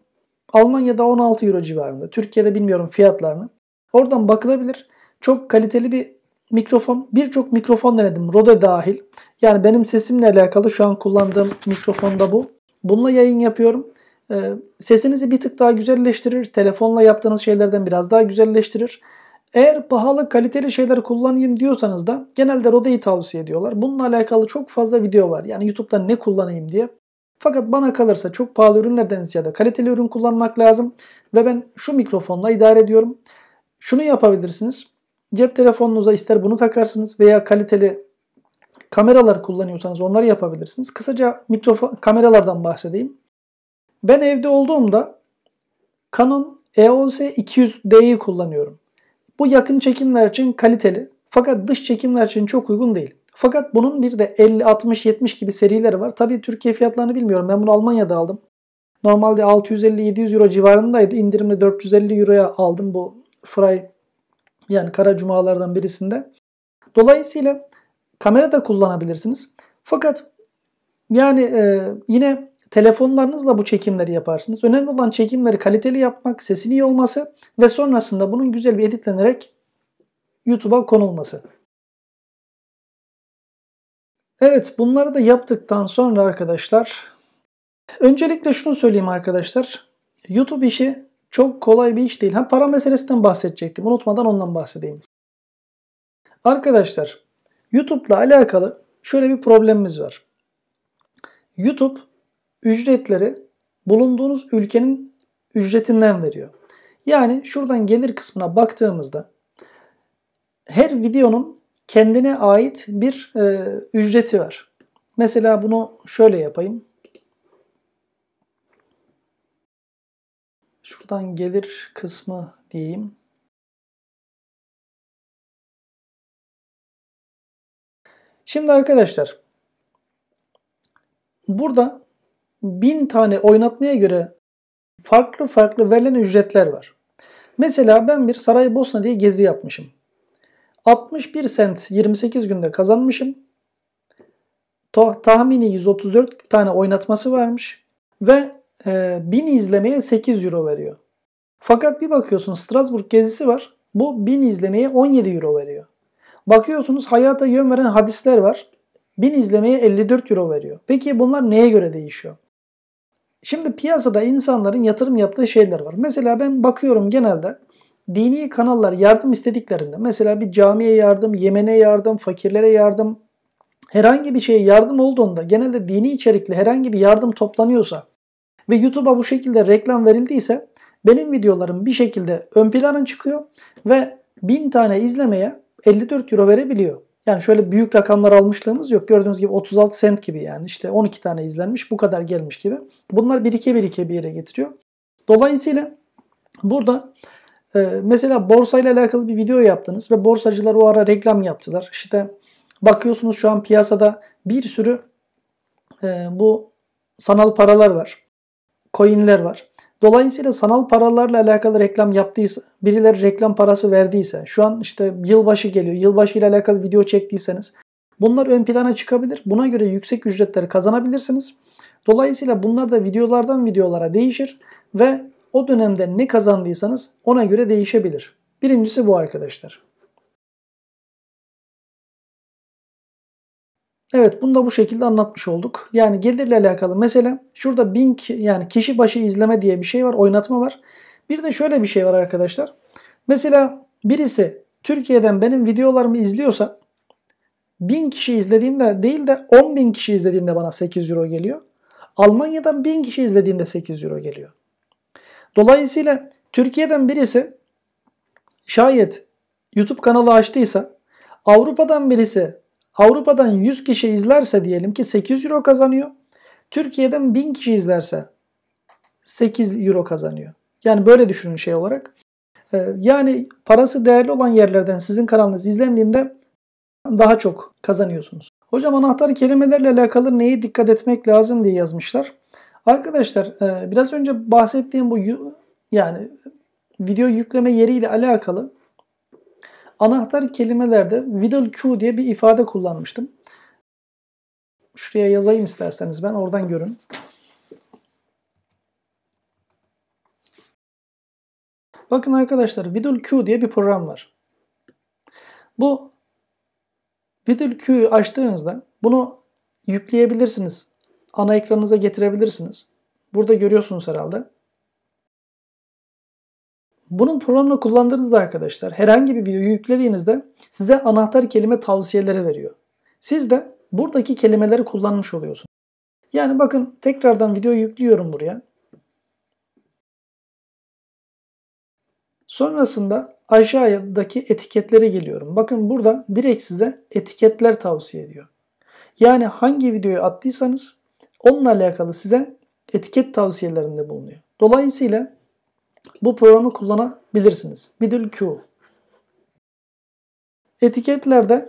Almanya'da 16 euro civarında. Türkiye'de bilmiyorum fiyatlarını. Oradan bakılabilir. Çok kaliteli bir mikrofon. Birçok mikrofon denedim. Rode dahil. Yani benim sesimle alakalı şu an kullandığım mikrofon da bu. Bununla yayın yapıyorum. Ee, sesinizi bir tık daha güzelleştirir. Telefonla yaptığınız şeylerden biraz daha güzelleştirir. Eğer pahalı kaliteli şeyler kullanayım diyorsanız da genelde Rode'yi tavsiye ediyorlar. Bununla alakalı çok fazla video var. Yani YouTube'da ne kullanayım diye. Fakat bana kalırsa çok pahalı ürünlerden ziyade kaliteli ürün kullanmak lazım. Ve ben şu mikrofonla idare ediyorum. Şunu yapabilirsiniz. Cep telefonunuza ister bunu takarsınız veya kaliteli kameralar kullanıyorsanız onları yapabilirsiniz. Kısaca mikrofon kameralardan bahsedeyim. Ben evde olduğumda Canon EOS 200D'yi kullanıyorum. Bu yakın çekimler için kaliteli fakat dış çekimler için çok uygun değil. Fakat bunun bir de 50, 60, 70 gibi serileri var. Tabii Türkiye fiyatlarını bilmiyorum. Ben bunu Almanya'da aldım. Normalde 650-700 euro civarındaydı. İndirimli 450 euroya aldım bu Fry yani kara cumalardan birisinde. Dolayısıyla kamera da kullanabilirsiniz. Fakat yani e, yine telefonlarınızla bu çekimleri yaparsınız. Önemli olan çekimleri kaliteli yapmak, sesin iyi olması ve sonrasında bunun güzel bir editlenerek YouTube'a konulması. Evet bunları da yaptıktan sonra arkadaşlar öncelikle şunu söyleyeyim arkadaşlar. YouTube işi çok kolay bir iş değil. Ha para meselesinden bahsedecektim. Unutmadan ondan bahsedeyim. Arkadaşlar YouTube'la alakalı şöyle bir problemimiz var. YouTube ücretleri bulunduğunuz ülkenin ücretinden veriyor. Yani şuradan gelir kısmına baktığımızda her videonun kendine ait bir e, ücreti var. Mesela bunu şöyle yapayım. Şuradan gelir kısmı diyeyim. Şimdi arkadaşlar burada bin tane oynatmaya göre farklı farklı verilen ücretler var. Mesela ben bir Saraybosna diye gezi yapmışım. 61 sent 28 günde kazanmışım. Tahmini 134 tane oynatması varmış. Ve e, 1000 izlemeye 8 euro veriyor. Fakat bir bakıyorsun Strasbourg gezisi var. Bu 1000 izlemeye 17 euro veriyor. Bakıyorsunuz hayata yön veren hadisler var. 1000 izlemeye 54 euro veriyor. Peki bunlar neye göre değişiyor? Şimdi piyasada insanların yatırım yaptığı şeyler var. Mesela ben bakıyorum genelde dini kanallar yardım istediklerinde mesela bir camiye yardım, Yemen'e yardım, fakirlere yardım herhangi bir şeye yardım olduğunda genelde dini içerikli herhangi bir yardım toplanıyorsa ve YouTube'a bu şekilde reklam verildiyse benim videolarım bir şekilde ön plana çıkıyor ve 1000 tane izlemeye 54 euro verebiliyor. Yani şöyle büyük rakamlar almışlığımız yok. Gördüğünüz gibi 36 sent gibi yani işte 12 tane izlenmiş bu kadar gelmiş gibi. Bunlar birike birike bir yere getiriyor. Dolayısıyla burada ee, mesela borsayla alakalı bir video yaptınız ve borsacılar o ara reklam yaptılar. İşte bakıyorsunuz şu an piyasada bir sürü e, bu sanal paralar var. Coinler var. Dolayısıyla sanal paralarla alakalı reklam yaptıysa, birileri reklam parası verdiyse, şu an işte yılbaşı geliyor, yılbaşı ile alakalı video çektiyseniz bunlar ön plana çıkabilir. Buna göre yüksek ücretleri kazanabilirsiniz. Dolayısıyla bunlar da videolardan videolara değişir ve o dönemde ne kazandıysanız ona göre değişebilir. Birincisi bu arkadaşlar. Evet bunu da bu şekilde anlatmış olduk. Yani gelirle alakalı Mesela şurada bin yani kişi başı izleme diye bir şey var oynatma var. Bir de şöyle bir şey var arkadaşlar. Mesela birisi Türkiye'den benim videolarımı izliyorsa bin kişi izlediğinde değil de 10.000 kişi izlediğinde bana 8 euro geliyor. Almanya'dan 1000 kişi izlediğinde 8 euro geliyor. Dolayısıyla Türkiye'den birisi şayet YouTube kanalı açtıysa Avrupa'dan birisi Avrupa'dan 100 kişi izlerse diyelim ki 8 euro kazanıyor. Türkiye'den 1000 kişi izlerse 8 euro kazanıyor. Yani böyle düşünün şey olarak. Ee, yani parası değerli olan yerlerden sizin kanalınız izlendiğinde daha çok kazanıyorsunuz. Hocam anahtar kelimelerle alakalı neye dikkat etmek lazım diye yazmışlar. Arkadaşlar e, biraz önce bahsettiğim bu yani video yükleme yeriyle alakalı anahtar kelimelerde Vidal Q diye bir ifade kullanmıştım. Şuraya yazayım isterseniz ben oradan görün. Bakın arkadaşlar Vidal Q diye bir program var. Bu Vidal Q'yu açtığınızda bunu yükleyebilirsiniz ana ekranınıza getirebilirsiniz. Burada görüyorsunuz herhalde. Bunun programını kullandığınızda arkadaşlar herhangi bir video yüklediğinizde size anahtar kelime tavsiyeleri veriyor. Siz de buradaki kelimeleri kullanmış oluyorsunuz. Yani bakın tekrardan video yüklüyorum buraya. Sonrasında aşağıdaki etiketlere geliyorum. Bakın burada direkt size etiketler tavsiye ediyor. Yani hangi videoyu attıysanız Onunla alakalı size etiket tavsiyelerinde bulunuyor. Dolayısıyla bu programı kullanabilirsiniz. Middle Q. Etiketlerde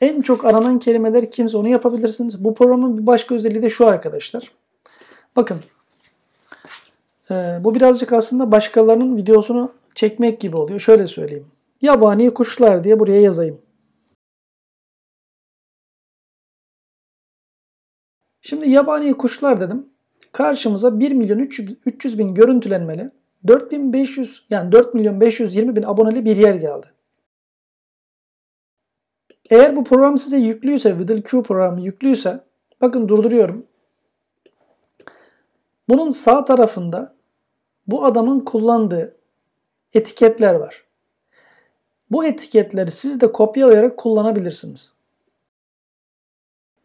en çok aranan kelimeler kimse onu yapabilirsiniz. Bu programın bir başka özelliği de şu arkadaşlar. Bakın e, bu birazcık aslında başkalarının videosunu çekmek gibi oluyor. Şöyle söyleyeyim. Yabani kuşlar diye buraya yazayım. Şimdi yabani kuşlar dedim. Karşımıza 1 milyon 300 bin görüntülenmeli 4500 yani 4 milyon 520 bin aboneli bir yer geldi. Eğer bu program size yüklüyse, Vidal Q programı yüklüyse bakın durduruyorum. Bunun sağ tarafında bu adamın kullandığı etiketler var. Bu etiketleri siz de kopyalayarak kullanabilirsiniz.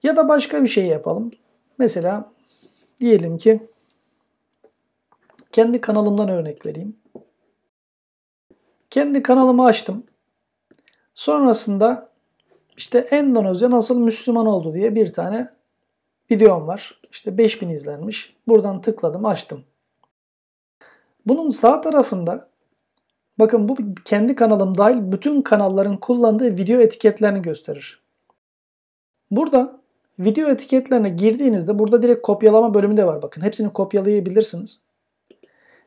Ya da başka bir şey yapalım. Mesela diyelim ki kendi kanalımdan örnek vereyim. Kendi kanalımı açtım. Sonrasında işte Endonezya nasıl Müslüman oldu diye bir tane videom var. İşte 5000 izlenmiş. Buradan tıkladım açtım. Bunun sağ tarafında bakın bu kendi kanalım dahil bütün kanalların kullandığı video etiketlerini gösterir. Burada Video etiketlerine girdiğinizde burada direkt kopyalama bölümü de var. Bakın hepsini kopyalayabilirsiniz.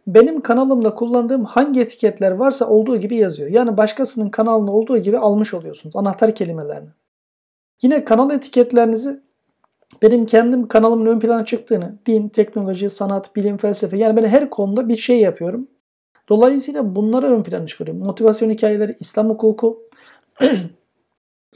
Benim kanalımda kullandığım hangi etiketler varsa olduğu gibi yazıyor. Yani başkasının kanalında olduğu gibi almış oluyorsunuz anahtar kelimelerini. Yine kanal etiketlerinizi benim kendim kanalımın ön plana çıktığını, din, teknoloji, sanat, bilim, felsefe yani ben her konuda bir şey yapıyorum. Dolayısıyla bunları ön plana çıkarıyorum. Motivasyon hikayeleri, İslam hukuku,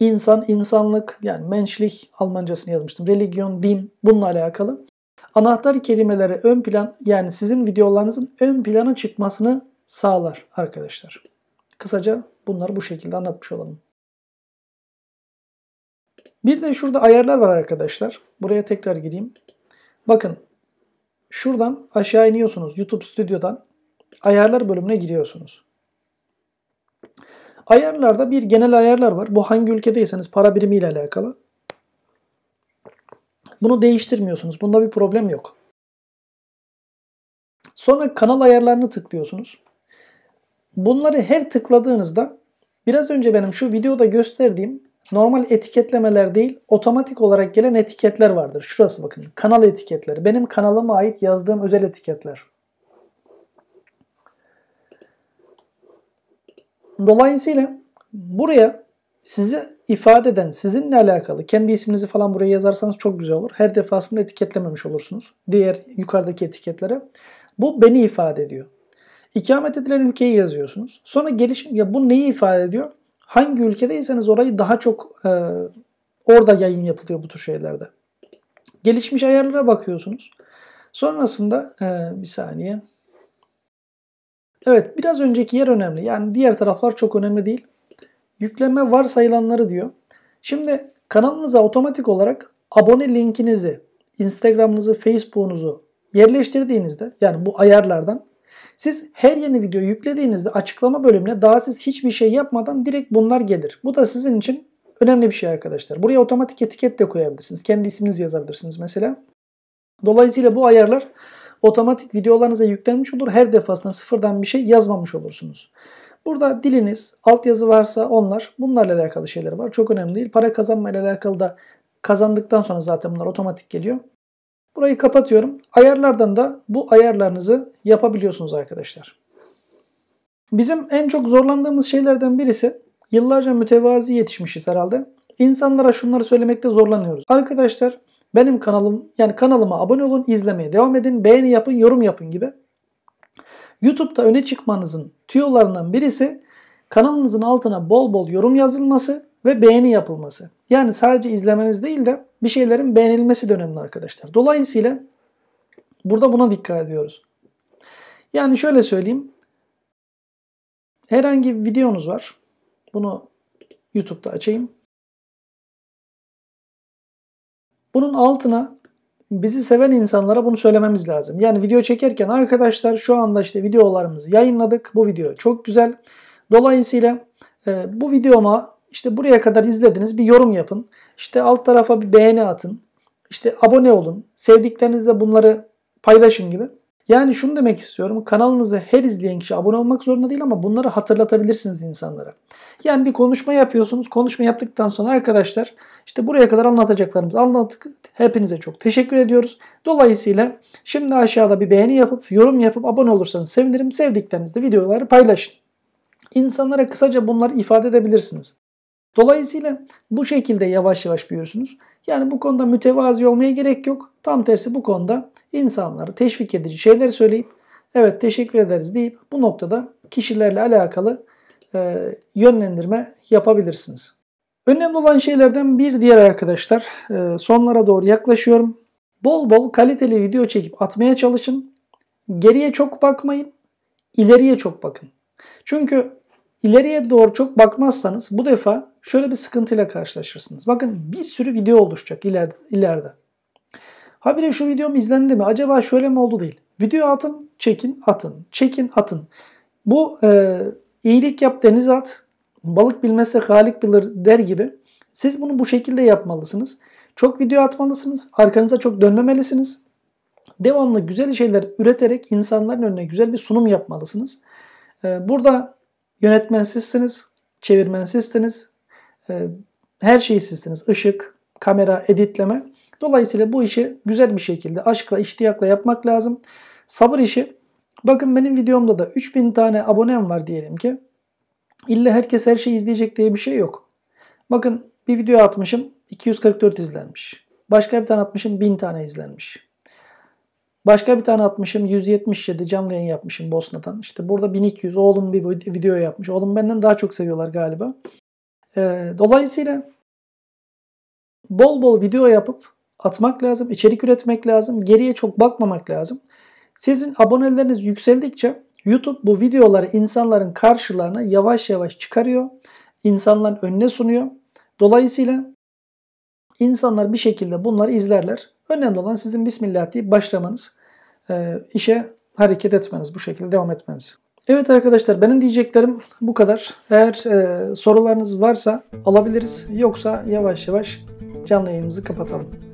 İnsan, insanlık yani menşlik Almancasını yazmıştım. Religion, din bununla alakalı. Anahtar kelimeleri ön plan yani sizin videolarınızın ön plana çıkmasını sağlar arkadaşlar. Kısaca bunları bu şekilde anlatmış olalım. Bir de şurada ayarlar var arkadaşlar. Buraya tekrar gireyim. Bakın şuradan aşağı iniyorsunuz YouTube Studio'dan ayarlar bölümüne giriyorsunuz. Ayarlarda bir genel ayarlar var. Bu hangi ülkedeyseniz para birimiyle alakalı. Bunu değiştirmiyorsunuz. Bunda bir problem yok. Sonra kanal ayarlarını tıklıyorsunuz. Bunları her tıkladığınızda biraz önce benim şu videoda gösterdiğim normal etiketlemeler değil otomatik olarak gelen etiketler vardır. Şurası bakın kanal etiketleri. Benim kanalıma ait yazdığım özel etiketler. Dolayısıyla buraya size ifade eden, sizinle alakalı kendi isminizi falan buraya yazarsanız çok güzel olur. Her defasında etiketlememiş olursunuz. Diğer yukarıdaki etiketlere. Bu beni ifade ediyor. İkamet edilen ülkeyi yazıyorsunuz. Sonra gelişim ya bu neyi ifade ediyor? Hangi ülkedeyseniz orayı daha çok e, orada yayın yapılıyor bu tür şeylerde. Gelişmiş ayarlara bakıyorsunuz. Sonrasında e, bir saniye. Evet biraz önceki yer önemli. Yani diğer taraflar çok önemli değil. Yükleme varsayılanları diyor. Şimdi kanalınıza otomatik olarak abone linkinizi, Instagram'ınızı, Facebook'unuzu yerleştirdiğinizde yani bu ayarlardan siz her yeni video yüklediğinizde açıklama bölümüne daha siz hiçbir şey yapmadan direkt bunlar gelir. Bu da sizin için önemli bir şey arkadaşlar. Buraya otomatik etiket de koyabilirsiniz. Kendi isminizi yazabilirsiniz mesela. Dolayısıyla bu ayarlar otomatik videolarınıza yüklenmiş olur. Her defasında sıfırdan bir şey yazmamış olursunuz. Burada diliniz, altyazı varsa onlar, bunlarla alakalı şeyler var. Çok önemli değil. Para kazanmayla alakalı da kazandıktan sonra zaten bunlar otomatik geliyor. Burayı kapatıyorum. Ayarlardan da bu ayarlarınızı yapabiliyorsunuz arkadaşlar. Bizim en çok zorlandığımız şeylerden birisi yıllarca mütevazi yetişmişiz herhalde. İnsanlara şunları söylemekte zorlanıyoruz. Arkadaşlar benim kanalım yani kanalıma abone olun, izlemeye devam edin, beğeni yapın, yorum yapın gibi. YouTube'da öne çıkmanızın tüyolarından birisi kanalınızın altına bol bol yorum yazılması ve beğeni yapılması. Yani sadece izlemeniz değil de bir şeylerin beğenilmesi de önemli arkadaşlar. Dolayısıyla burada buna dikkat ediyoruz. Yani şöyle söyleyeyim. Herhangi bir videonuz var. Bunu YouTube'da açayım. Bunun altına bizi seven insanlara bunu söylememiz lazım. Yani video çekerken arkadaşlar şu anda işte videolarımızı yayınladık. Bu video çok güzel. Dolayısıyla e, bu videoma işte buraya kadar izlediniz bir yorum yapın. İşte alt tarafa bir beğeni atın. İşte abone olun. Sevdiklerinizle bunları paylaşın gibi. Yani şunu demek istiyorum. Kanalınızı her izleyen kişi abone olmak zorunda değil ama bunları hatırlatabilirsiniz insanlara. Yani bir konuşma yapıyorsunuz. Konuşma yaptıktan sonra arkadaşlar işte buraya kadar anlatacaklarımızı anlattık. Hepinize çok teşekkür ediyoruz. Dolayısıyla şimdi aşağıda bir beğeni yapıp, yorum yapıp abone olursanız sevinirim. Sevdiklerinizle videoları paylaşın. İnsanlara kısaca bunları ifade edebilirsiniz. Dolayısıyla bu şekilde yavaş yavaş büyürsünüz. Yani bu konuda mütevazi olmaya gerek yok. Tam tersi bu konuda insanları teşvik edici şeyler söyleyip evet teşekkür ederiz deyip bu noktada kişilerle alakalı e, yönlendirme yapabilirsiniz. Önemli olan şeylerden bir diğer arkadaşlar e, sonlara doğru yaklaşıyorum. Bol bol kaliteli video çekip atmaya çalışın. Geriye çok bakmayın. İleriye çok bakın. Çünkü ileriye doğru çok bakmazsanız bu defa şöyle bir sıkıntıyla karşılaşırsınız. Bakın bir sürü video oluşacak ileride. ileride. Habire şu videom izlendi mi? Acaba şöyle mi oldu değil. Video atın, çekin, atın. Çekin, atın. Bu e, iyilik yap denize at balık bilmezse halik bilir der gibi siz bunu bu şekilde yapmalısınız. Çok video atmalısınız. Arkanıza çok dönmemelisiniz. Devamlı güzel şeyler üreterek insanların önüne güzel bir sunum yapmalısınız. Ee, burada yönetmen sizsiniz, çevirmen sizsiniz, ee, her şey sizsiniz. Işık, kamera, editleme. Dolayısıyla bu işi güzel bir şekilde aşkla, iştiyakla yapmak lazım. Sabır işi. Bakın benim videomda da 3000 tane abonem var diyelim ki. İlla herkes her şeyi izleyecek diye bir şey yok. Bakın bir video atmışım 244 izlenmiş. Başka bir tane atmışım 1000 tane izlenmiş. Başka bir tane atmışım 177 canlı yayın yapmışım Bosna'dan. İşte burada 1200 oğlum bir video yapmış. Oğlum benden daha çok seviyorlar galiba. Ee, dolayısıyla bol bol video yapıp atmak lazım. içerik üretmek lazım. Geriye çok bakmamak lazım. Sizin aboneleriniz yükseldikçe YouTube bu videoları insanların karşılarına yavaş yavaş çıkarıyor. İnsanların önüne sunuyor. Dolayısıyla insanlar bir şekilde bunları izlerler. Önemli olan sizin Bismillah deyip başlamanız. E, işe hareket etmeniz bu şekilde devam etmeniz. Evet arkadaşlar benim diyeceklerim bu kadar. Eğer e, sorularınız varsa alabiliriz. Yoksa yavaş yavaş canlı yayınımızı kapatalım.